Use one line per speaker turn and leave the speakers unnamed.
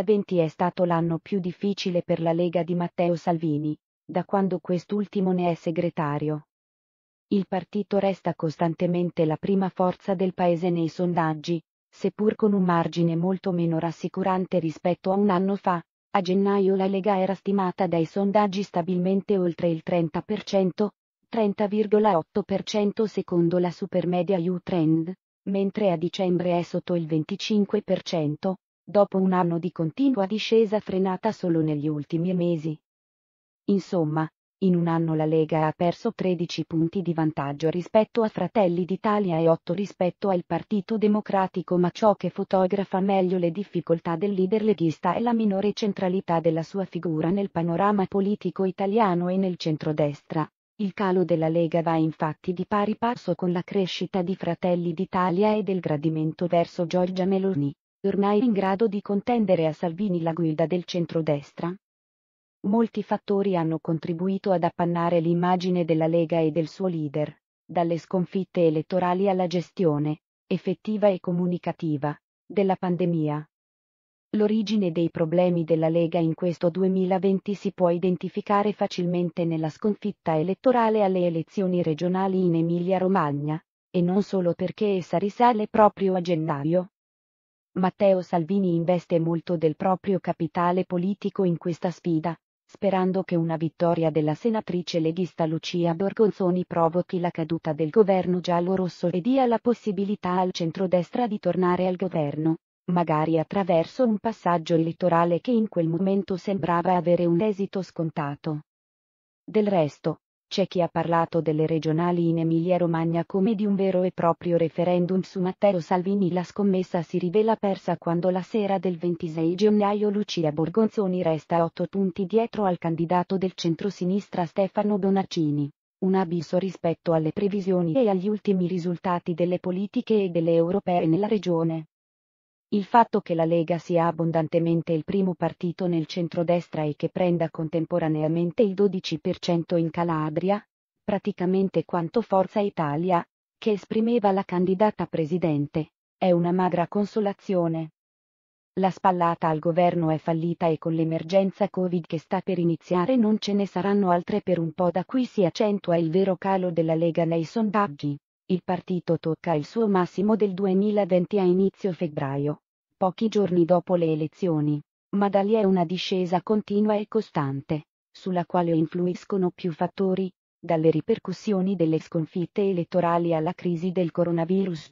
2020 è stato l'anno più difficile per la Lega di Matteo Salvini, da quando quest'ultimo ne è segretario. Il partito resta costantemente la prima forza del paese nei sondaggi, seppur con un margine molto meno rassicurante rispetto a un anno fa, a gennaio la Lega era stimata dai sondaggi stabilmente oltre il 30%, 30,8% secondo la supermedia U-Trend, mentre a dicembre è sotto il 25%, dopo un anno di continua discesa frenata solo negli ultimi mesi. Insomma, in un anno la Lega ha perso 13 punti di vantaggio rispetto a Fratelli d'Italia e 8 rispetto al Partito Democratico ma ciò che fotografa meglio le difficoltà del leader leghista è la minore centralità della sua figura nel panorama politico italiano e nel centrodestra. Il calo della Lega va infatti di pari passo con la crescita di Fratelli d'Italia e del gradimento verso Giorgia Meloni tornai in grado di contendere a Salvini la guida del centrodestra? Molti fattori hanno contribuito ad appannare l'immagine della Lega e del suo leader, dalle sconfitte elettorali alla gestione, effettiva e comunicativa, della pandemia. L'origine dei problemi della Lega in questo 2020 si può identificare facilmente nella sconfitta elettorale alle elezioni regionali in Emilia-Romagna, e non solo perché essa risale proprio a gennaio, Matteo Salvini investe molto del proprio capitale politico in questa sfida, sperando che una vittoria della senatrice leghista Lucia Borgonzoni provochi la caduta del governo giallo-rosso e dia la possibilità al centrodestra di tornare al governo, magari attraverso un passaggio elettorale che in quel momento sembrava avere un esito scontato. Del resto, c'è chi ha parlato delle regionali in Emilia-Romagna come di un vero e proprio referendum su Matteo Salvini. La scommessa si rivela persa quando la sera del 26 gennaio Lucia Borgonzoni resta 8 punti dietro al candidato del centrosinistra Stefano Bonaccini. Un abisso rispetto alle previsioni e agli ultimi risultati delle politiche e delle europee nella regione. Il fatto che la Lega sia abbondantemente il primo partito nel centrodestra e che prenda contemporaneamente il 12% in Calabria, praticamente quanto Forza Italia, che esprimeva la candidata presidente, è una magra consolazione. La spallata al governo è fallita e con l'emergenza Covid che sta per iniziare non ce ne saranno altre per un po' da qui si accentua il vero calo della Lega nei sondaggi. Il partito tocca il suo massimo del 2020 a inizio febbraio, pochi giorni dopo le elezioni, ma da lì è una discesa continua e costante, sulla quale influiscono più fattori, dalle ripercussioni delle sconfitte elettorali alla crisi del coronavirus.